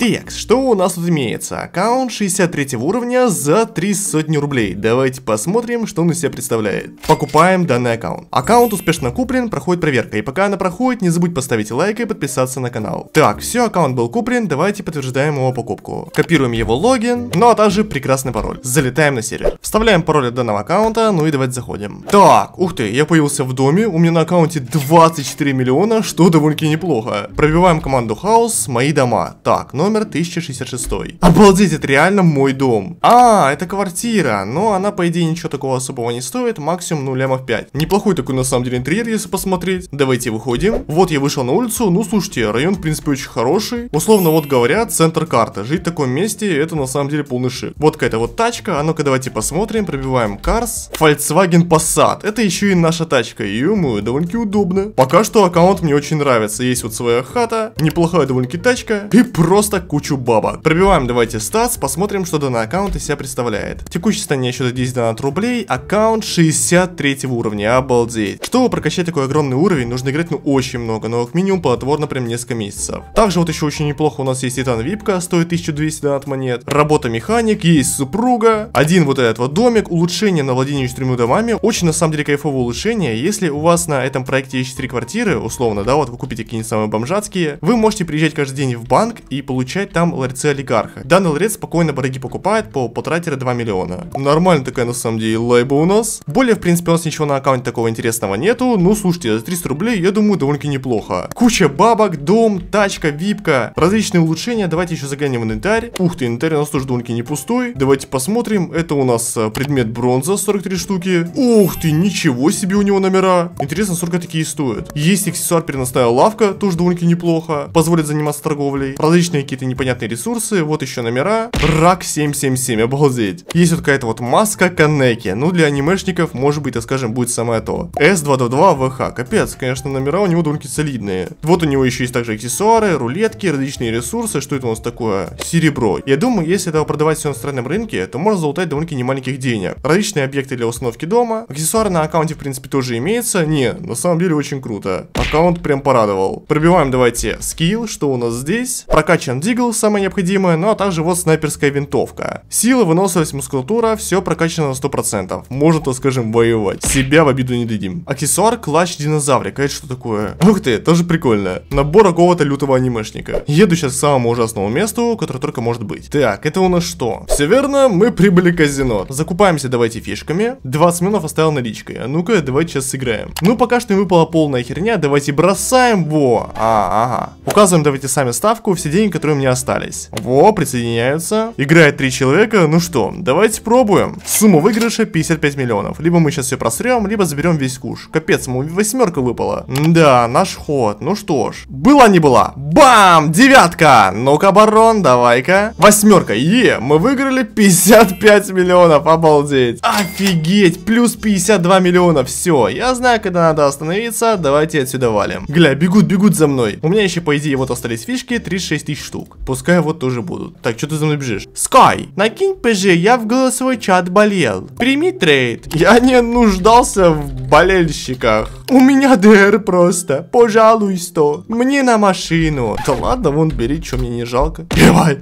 Текст, что у нас тут имеется? Аккаунт 63 уровня за 3 сотни рублей. Давайте посмотрим, что он из себя представляет. Покупаем данный аккаунт. Аккаунт успешно куплен, проходит проверка. И пока она проходит, не забудь поставить лайк и подписаться на канал. Так, все, аккаунт был куплен, давайте подтверждаем его покупку. Копируем его логин, ну а также прекрасный пароль. Залетаем на сервер. Вставляем пароль от данного аккаунта, ну и давайте заходим. Так, ух ты, я появился в доме, у меня на аккаунте 24 миллиона, что довольно-таки неплохо. Пробиваем команду house мои дома. Так, номер номер 1066. Обалдеть, это реально мой дом. А, это квартира, но она, по идее, ничего такого особого не стоит, максимум ну лямов 5. Неплохой такой, на самом деле, интерьер, если посмотреть. Давайте выходим. Вот я вышел на улицу, ну слушайте, район, в принципе, очень хороший. Условно, вот говорят, центр карты. Жить в таком месте, это на самом деле полный шик. Вот какая-то вот тачка, а ну-ка давайте посмотрим, пробиваем Cars. Volkswagen Passat, это еще и наша тачка, ее мы довольно-таки удобно. Пока что аккаунт мне очень нравится, есть вот своя хата, неплохая довольно-таки тачка и просто кучу бабок. Пробиваем давайте статс, посмотрим, что данный аккаунт из себя представляет. Текущее состояние счета 10 донат рублей, аккаунт 63 уровня, обалдеть. Чтобы прокачать такой огромный уровень, нужно играть ну очень много, но как минимум платформа прям несколько месяцев. Также вот еще очень неплохо у нас есть титан випка, стоит 1200 донат монет, работа механик, есть супруга, один вот этот вот домик, улучшение на владение четырьмя домами, очень на самом деле кайфовое улучшение, если у вас на этом проекте есть 3 квартиры, условно, да, вот вы купите какие-нибудь самые бомжатские, вы можете приезжать каждый день в банк и получить замечать там ларьцы олигарха. Данный ларец спокойно барыги покупает по потратили 2 миллиона. Нормально такая на самом деле лайба у нас. Более, в принципе, у нас ничего на аккаунте такого интересного нету. Ну, слушайте, за 300 рублей, я думаю, довольно-таки неплохо. Куча бабок, дом, тачка, випка, различные улучшения. Давайте еще заглянем в инвентарь. Ух ты, инвентарь у нас тоже довольно-таки не пустой. Давайте посмотрим. Это у нас э, предмет бронза, 43 штуки. Ух ты, ничего себе у него номера. Интересно, сколько такие стоят. Есть аксессуар переносная лавка, тоже довольно-таки неплохо. Позволит заниматься торговлей. Различные какие какие-то непонятные ресурсы, вот еще номера. Рак 777, обалдеть. Есть вот какая-то вот маска Канеки, ну для анимешников, может быть, это, скажем, будет самое то. S222VH, капец, конечно, номера у него довольно-таки солидные. Вот у него еще есть также аксессуары, рулетки, различные ресурсы, что это у нас такое? Серебро. Я думаю, если этого продавать все на странном рынке, то можно залутать довольно-таки немаленьких денег. Различные объекты для установки дома, аксессуары на аккаунте, в принципе, тоже имеются. Не, на самом деле очень круто. Аккаунт прям порадовал. Пробиваем, давайте, скилл, что у нас здесь. Прокачан Дигл, самое необходимое, ну а также вот снайперская винтовка. Сила, выносливость, мускулатура, все прокачано на 100%. Можно, так скажем, воевать. Себя в обиду не дадим. Аксессуар клач динозаврика, это что такое? Ух ты, тоже прикольно. Набор какого-то лютого анимешника. Еду сейчас к самому ужасному месту, которое только может быть. Так, это у нас что? Все верно, мы прибыли к казино. Закупаемся давайте фишками. 20 миллионов оставил наличкой. А ну-ка, давайте сейчас сыграем. Ну, пока что не выпала полная херня, давайте бросаем. Во, а, ага. Указываем давайте сами ставку, все деньги, которые которые у меня остались. Во, присоединяются. Играет три человека. Ну что, давайте пробуем. Сумма выигрыша 55 миллионов. Либо мы сейчас все просрем, либо заберем весь куш. Капец, ему восьмерка выпала. Да, наш ход. Ну что ж. Была не была. Бам! Девятка! Ну-ка, барон, давай-ка. Восьмерка. Е, мы выиграли 55 миллионов. Обалдеть. Офигеть. Плюс 52 миллиона. Все, я знаю, когда надо остановиться. Давайте отсюда валим. Гля, бегут, бегут за мной. У меня еще, по идее, вот остались фишки. 36 тысяч штук штук. Пускай вот тоже будут. Так, что ты за мной бежишь? Скай, накинь ПЖ, я в голосовой чат болел. Прими трейд. Я не нуждался в болельщиках. У меня ДР просто. пожалуйста, Мне на машину. Да ладно, вон бери, что мне не жалко. Давай.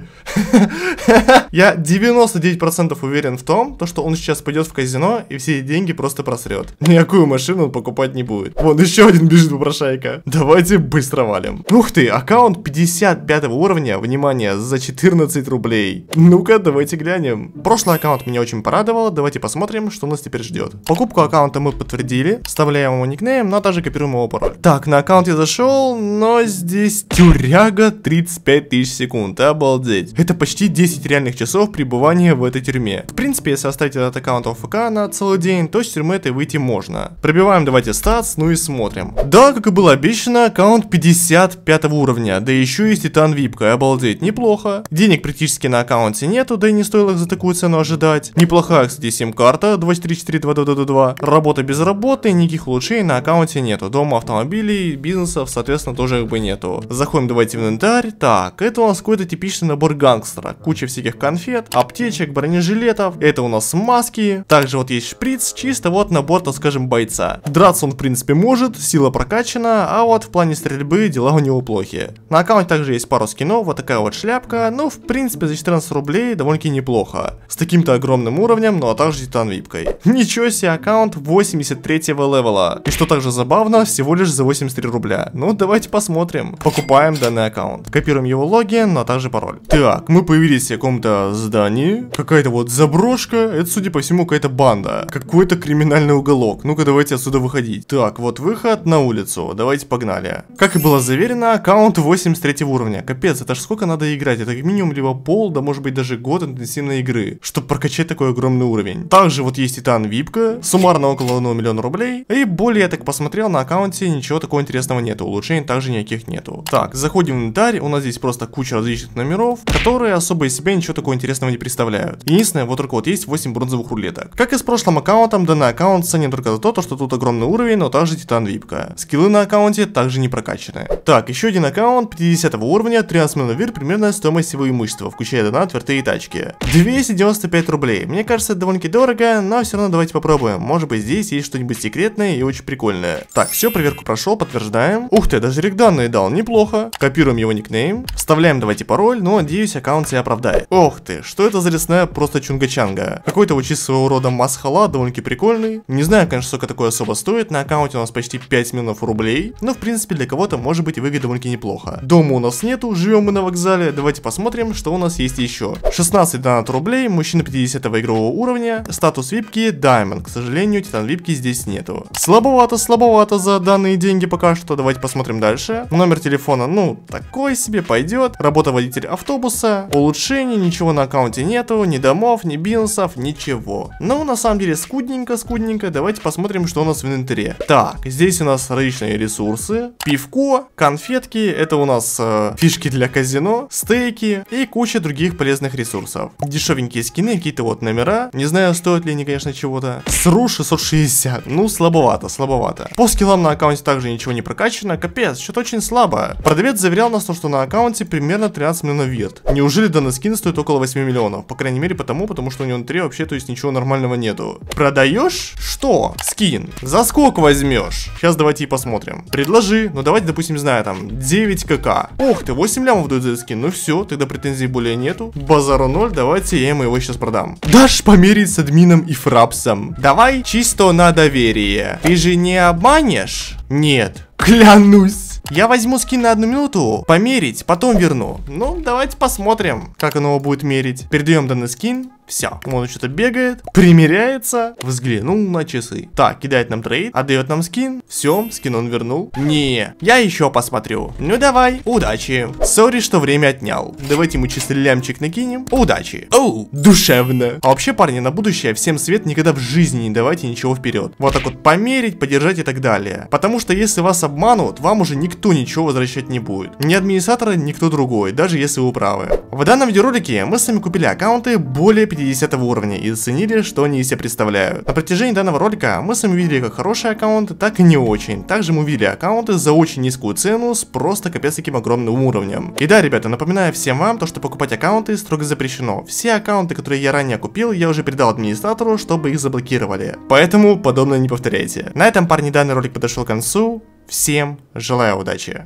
Я 99% уверен в том, то, что он сейчас пойдет в казино и все деньги просто просрет. Никакую машину он покупать не будет. Вон еще один бежит попрошайка. Давайте быстро валим. Ух ты, аккаунт 55 уровня, внимание, за 14 рублей. Ну-ка, давайте глянем. Прошлый аккаунт меня очень порадовал, давайте посмотрим, что нас теперь ждет. Покупку аккаунта мы подтвердили, вставляем его никнейм, копируем, но также копируем его пароль. Так, на аккаунт я зашел, но здесь тюряга 35 тысяч секунд, обалдеть. Это почти 10 реальных часов пребывания в этой тюрьме. В принципе, если оставить этот аккаунт ОФК на целый день, то с тюрьмы этой выйти можно. Пробиваем давайте статс, ну и смотрим. Да, как и было обещано, аккаунт 55 уровня, да еще есть титан випка, обалдеть, неплохо. Денег практически на аккаунте нету, да и не стоило их за такую цену ожидать. Неплохая, кстати, сим-карта 2344222, работа без работы, никаких лучей на аккаунте аккаунте нету. Дома, автомобилей, бизнесов, соответственно, тоже как бы нету. Заходим давайте в инвентарь. Так, это у нас какой-то типичный набор гангстера. Куча всяких конфет, аптечек, бронежилетов. Это у нас маски. Также вот есть шприц, чисто вот набор, так скажем, бойца. Драться он, в принципе, может, сила прокачана, а вот в плане стрельбы дела у него плохи. На аккаунте также есть пару скинов, вот такая вот шляпка. Ну, в принципе, за 14 рублей довольно-таки неплохо. С таким-то огромным уровнем, ну а также титан випкой. Ничего себе, аккаунт 83 левела. И что так также забавно, всего лишь за 83 рубля. Ну, давайте посмотрим. Покупаем данный аккаунт. Копируем его логин, а также пароль. Так, мы появились в каком-то здании. Какая-то вот заброшка. Это, судя по всему, какая-то банда. Какой-то криминальный уголок. Ну-ка, давайте отсюда выходить. Так, вот выход на улицу. Давайте погнали. Как и было заверено, аккаунт 83 уровня. Капец, это ж сколько надо играть? Это как минимум либо пол, да может быть даже год интенсивной игры, чтобы прокачать такой огромный уровень. Также вот есть Титан Випка, суммарно около 1 миллиона рублей. И более, я так Посмотрел на аккаунте, ничего такого интересного нету, улучшений также никаких нету. Так, заходим в инвентарь, у нас здесь просто куча различных номеров, которые особо из себя ничего такого интересного не представляют. Единственное, вот только вот есть 8 бронзовых рулеток. Как и с прошлым аккаунтом, данный аккаунт ценен только за то, что тут огромный уровень, но также титан випка. Скиллы на аккаунте также не прокачаны. Так, еще один аккаунт 50 уровня, 13 миллионов вир, примерно стоимость его имущества, включая донат, верты тачки. 295 рублей. Мне кажется, это довольно-таки дорого, но все равно давайте попробуем. Может быть здесь есть что-нибудь секретное и очень прикольное прикольная. Так, все, проверку прошел, подтверждаем. Ух ты, даже рек данные дал, неплохо. Копируем его никнейм. Вставляем, давайте, пароль, но, надеюсь, аккаунт себя оправдает. Ох ты, что это за лесная просто чунга-чанга? Какой-то учись своего рода масхала, довольно-таки прикольный. Не знаю, конечно, сколько такое особо стоит. На аккаунте у нас почти 5 миллионов рублей. Но, в принципе, для кого-то может быть выглядит довольно-таки неплохо. Дома у нас нету, живем мы на вокзале. Давайте посмотрим, что у нас есть еще. 16 донат рублей, мужчина 50 игрового уровня. Статус випки Diamond. К сожалению, титан випки здесь нету. Слабовато слабовато за данные деньги пока что. Давайте посмотрим дальше. Номер телефона, ну, такой себе пойдет. Работа водитель автобуса. Улучшений, ничего на аккаунте нету. Ни домов, ни бизнесов, ничего. Но ну, на самом деле скудненько, скудненько. Давайте посмотрим, что у нас в инвентаре. Так, здесь у нас различные ресурсы. Пивко, конфетки, это у нас э, фишки для казино, стейки и куча других полезных ресурсов. Дешевенькие скины, какие-то вот номера. Не знаю, стоят ли они, конечно, чего-то. Сру 660. Ну, слабовато, слабовато автомата. По скиллам на аккаунте также ничего не прокачано, капец, что-то очень слабо. Продавец заверял нас, что на аккаунте примерно 13 миллионов вет. Неужели данный скин стоит около 8 миллионов? По крайней мере потому, потому что у него на 3 вообще, то есть ничего нормального нету. Продаешь? Что? Скин. За сколько возьмешь? Сейчас давайте и посмотрим. Предложи, ну давайте, допустим, знаю, там, 9 кк. Ох ты, 8 лямов дают за скин, ну все, тогда претензий более нету. Базару 0, давайте я ему его сейчас продам. Дашь померить с админом и фрапсом. Давай чисто на доверие. Ты же не обманешь? Нет. Клянусь. Я возьму скин на одну минуту, померить, потом верну. Ну, давайте посмотрим, как оно будет мерить. Передаем данный скин. Все. Он что-то бегает, примеряется, взглянул на часы. Так, кидает нам трейд, отдает нам скин. Все, скин он вернул. Не, я еще посмотрю. Ну давай, удачи. Сори, что время отнял. Давайте ему чистый лямчик накинем. Удачи. Оу, душевно. А вообще, парни, на будущее всем свет никогда в жизни не давайте ничего вперед. Вот так вот померить, подержать и так далее. Потому что если вас обманут, вам уже никто ничего возвращать не будет. Ни администратора, никто другой, даже если вы правы. В данном видеоролике мы с вами купили аккаунты более 50 50 уровня и оценили, что они из себя представляют. На протяжении данного ролика мы с вами видели как хорошие аккаунты, так и не очень. Также мы видели аккаунты за очень низкую цену с просто капец таким огромным уровнем. И да, ребята, напоминаю всем вам то, что покупать аккаунты строго запрещено. Все аккаунты, которые я ранее купил, я уже передал администратору, чтобы их заблокировали. Поэтому подобное не повторяйте. На этом, парни, данный ролик подошел к концу. Всем желаю удачи.